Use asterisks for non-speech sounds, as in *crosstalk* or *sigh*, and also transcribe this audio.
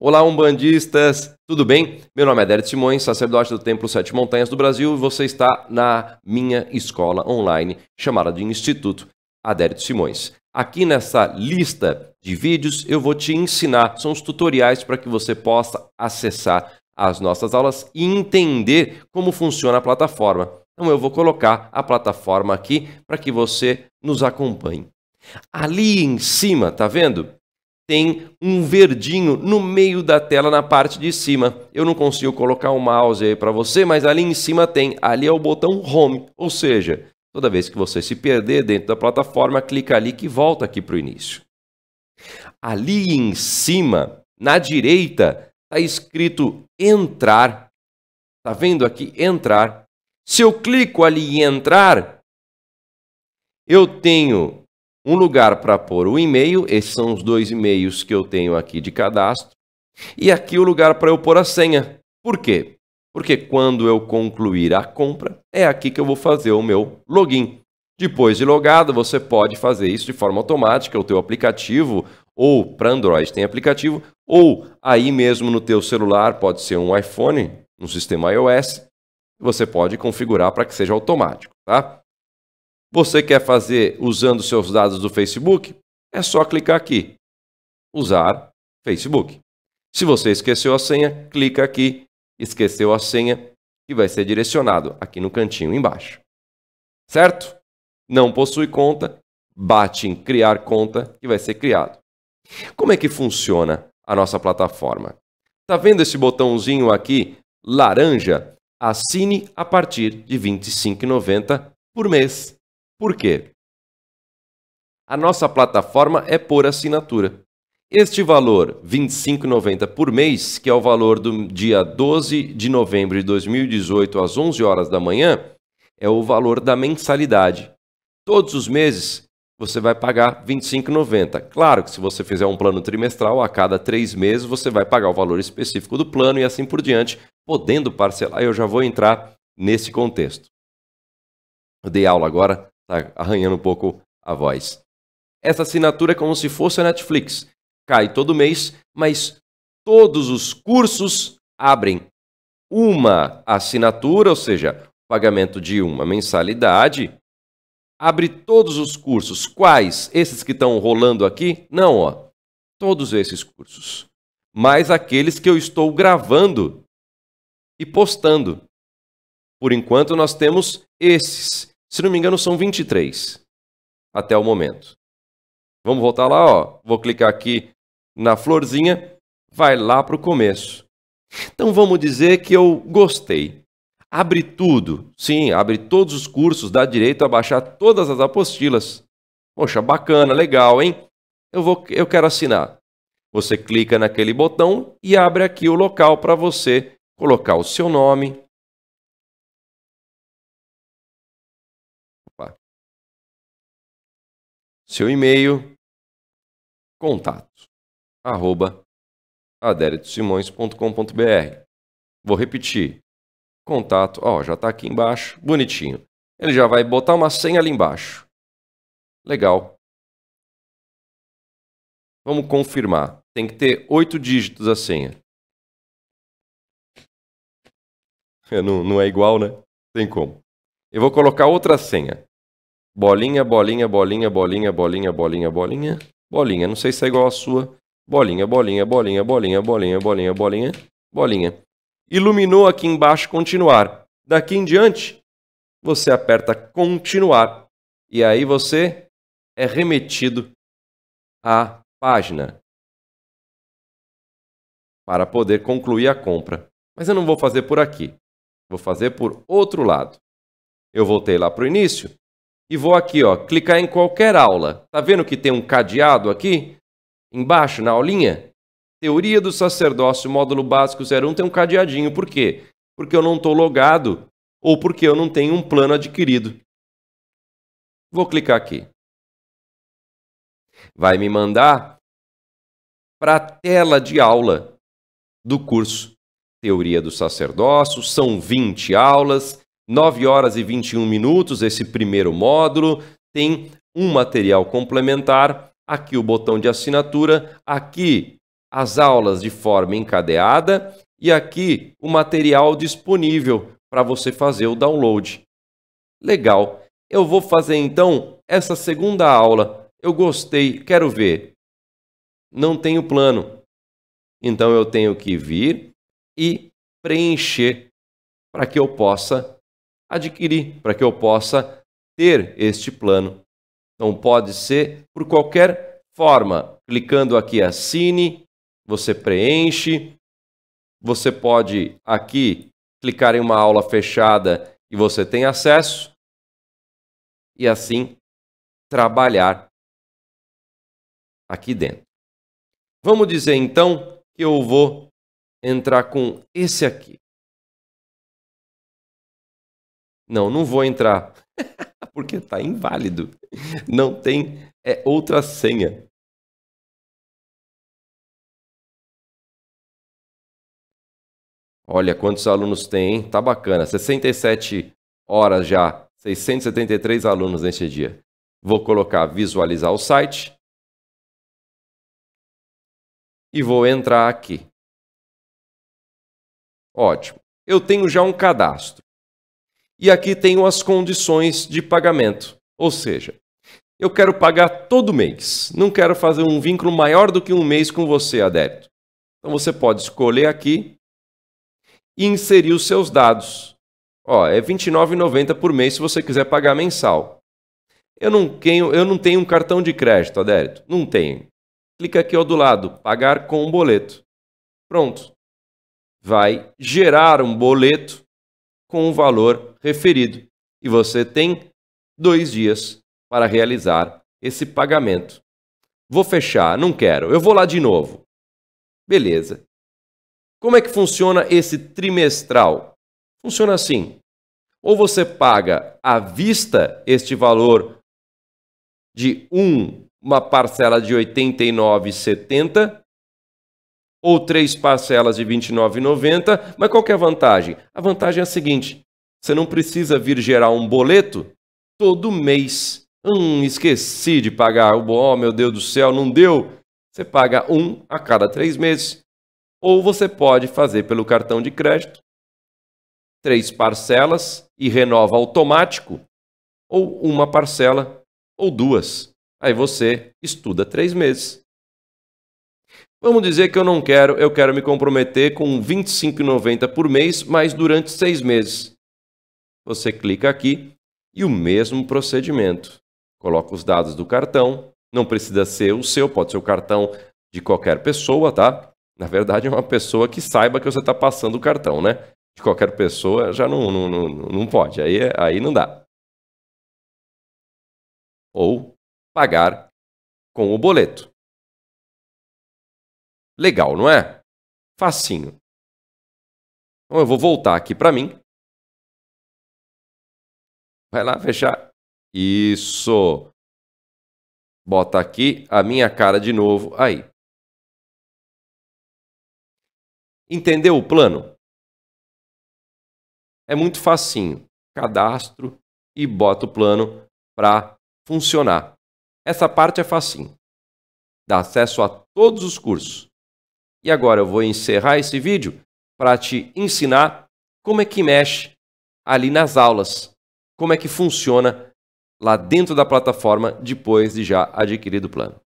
Olá, umbandistas! Tudo bem? Meu nome é Adérito Simões, sacerdote do Templo Sete Montanhas do Brasil, e você está na minha escola online, chamada de Instituto Adérito Simões. Aqui nessa lista de vídeos eu vou te ensinar, são os tutoriais para que você possa acessar as nossas aulas e entender como funciona a plataforma. Então eu vou colocar a plataforma aqui para que você nos acompanhe. Ali em cima, tá vendo? tem um verdinho no meio da tela na parte de cima. Eu não consigo colocar o um mouse aí para você, mas ali em cima tem, ali é o botão home, ou seja, toda vez que você se perder dentro da plataforma, clica ali que volta aqui para o início. Ali em cima, na direita, está escrito entrar. Tá vendo aqui entrar? Se eu clico ali em entrar, eu tenho um lugar para pôr o e-mail, esses são os dois e-mails que eu tenho aqui de cadastro, e aqui o lugar para eu pôr a senha. Por quê? Porque quando eu concluir a compra, é aqui que eu vou fazer o meu login. Depois de logado, você pode fazer isso de forma automática, o teu aplicativo, ou para Android tem aplicativo, ou aí mesmo no teu celular, pode ser um iPhone, um sistema iOS, você pode configurar para que seja automático, tá? Você quer fazer usando seus dados do Facebook? É só clicar aqui. Usar Facebook. Se você esqueceu a senha, clica aqui. Esqueceu a senha e vai ser direcionado aqui no cantinho embaixo. Certo? Não possui conta, bate em criar conta e vai ser criado. Como é que funciona a nossa plataforma? Está vendo esse botãozinho aqui laranja? Assine a partir de R$ 25,90 por mês. Por quê? A nossa plataforma é por assinatura. Este valor, R$ 25,90 por mês, que é o valor do dia 12 de novembro de 2018 às 11 horas da manhã, é o valor da mensalidade. Todos os meses você vai pagar R$ 25,90. Claro que se você fizer um plano trimestral, a cada três meses você vai pagar o valor específico do plano e assim por diante, podendo parcelar. Eu já vou entrar nesse contexto. Eu dei aula agora Tá arranhando um pouco a voz. Essa assinatura é como se fosse a Netflix. Cai todo mês, mas todos os cursos abrem uma assinatura, ou seja, pagamento de uma mensalidade. Abre todos os cursos. Quais? Esses que estão rolando aqui? Não, ó. Todos esses cursos. Mais aqueles que eu estou gravando e postando. Por enquanto, nós temos esses. Se não me engano, são 23 até o momento. Vamos voltar lá, ó. Vou clicar aqui na florzinha, vai lá para o começo. Então vamos dizer que eu gostei. Abre tudo. Sim, abre todos os cursos, dá direito a baixar todas as apostilas. Poxa, bacana, legal, hein? Eu, vou, eu quero assinar. Você clica naquele botão e abre aqui o local para você colocar o seu nome, seu e-mail, contato, arroba, aderitossimões.com.br. Vou repetir, contato, ó, já está aqui embaixo, bonitinho. Ele já vai botar uma senha ali embaixo. Legal. Vamos confirmar. Tem que ter oito dígitos a senha. É, não, não é igual, né? Tem como. Eu vou colocar outra senha. Bolinha, bolinha, bolinha, bolinha, bolinha, bolinha, bolinha. Bolinha, não sei se é igual a sua. Bolinha, bolinha, bolinha, bolinha, bolinha, bolinha, bolinha, bolinha. Iluminou aqui embaixo continuar. Daqui em diante, você aperta continuar. E aí você é remetido à página para poder concluir a compra. Mas eu não vou fazer por aqui. Vou fazer por outro lado. Eu voltei lá para o início e vou aqui, ó, clicar em qualquer aula. Tá vendo que tem um cadeado aqui? Embaixo, na aulinha? Teoria do sacerdócio, módulo básico 01, tem um cadeadinho. Por quê? Porque eu não estou logado ou porque eu não tenho um plano adquirido. Vou clicar aqui. Vai me mandar para a tela de aula do curso. Teoria do sacerdócio, são 20 aulas, 9 horas e 21 minutos, esse primeiro módulo. Tem um material complementar, aqui o botão de assinatura, aqui as aulas de forma encadeada e aqui o material disponível para você fazer o download. Legal. Eu vou fazer então essa segunda aula. Eu gostei, quero ver. Não tenho plano. Então eu tenho que vir e preencher para que eu possa adquirir para que eu possa ter este plano. Então pode ser por qualquer forma, clicando aqui assine, você preenche, você pode aqui clicar em uma aula fechada e você tem acesso e assim trabalhar aqui dentro. Vamos dizer então que eu vou entrar com esse aqui. Não, não vou entrar. *laughs* Porque está inválido. Não tem é outra senha. Olha quantos alunos tem, hein? Tá bacana. 67 horas já. 673 alunos neste dia. Vou colocar visualizar o site. E vou entrar aqui. Ótimo. Eu tenho já um cadastro e aqui tenho as condições de pagamento. Ou seja, eu quero pagar todo mês, não quero fazer um vínculo maior do que um mês com você, adepto. Então você pode escolher aqui e inserir os seus dados. Ó, é R$ 29,90 por mês se você quiser pagar mensal. Eu não tenho, eu não tenho um cartão de crédito, adérito. Não tenho. Clica aqui ao do lado, pagar com um boleto. Pronto. Vai gerar um boleto com o valor referido e você tem dois dias para realizar esse pagamento. Vou fechar, não quero, eu vou lá de novo. Beleza. Como é que funciona esse trimestral? Funciona assim: ou você paga à vista este valor de um, uma parcela de R$ 89,70 ou três parcelas de R$ 29,90, mas qual que é a vantagem? A vantagem é a seguinte: você não precisa vir gerar um boleto todo mês. Hum, esqueci de pagar. Oh, meu Deus do céu, não deu. Você paga um a cada três meses. Ou você pode fazer pelo cartão de crédito três parcelas e renova automático, ou uma parcela ou duas. Aí você estuda três meses. Vamos dizer que eu não quero, eu quero me comprometer com R$ 25,90 por mês, mas durante seis meses. Você clica aqui e o mesmo procedimento. Coloca os dados do cartão, não precisa ser o seu, pode ser o cartão de qualquer pessoa, tá? Na verdade, é uma pessoa que saiba que você está passando o cartão, né? De qualquer pessoa já não, não, não, não pode, aí, aí não dá. Ou pagar com o boleto. Legal, não é? Facinho. Então eu vou voltar aqui para mim. Vai lá, fechar. Isso. Bota aqui a minha cara de novo. Aí. Entendeu o plano? É muito facinho. Cadastro e bota o plano para funcionar. Essa parte é facinho. Dá acesso a todos os cursos. E agora eu vou encerrar esse vídeo para te ensinar como é que mexe ali nas aulas, como é que funciona lá dentro da plataforma depois de já adquirido o plano.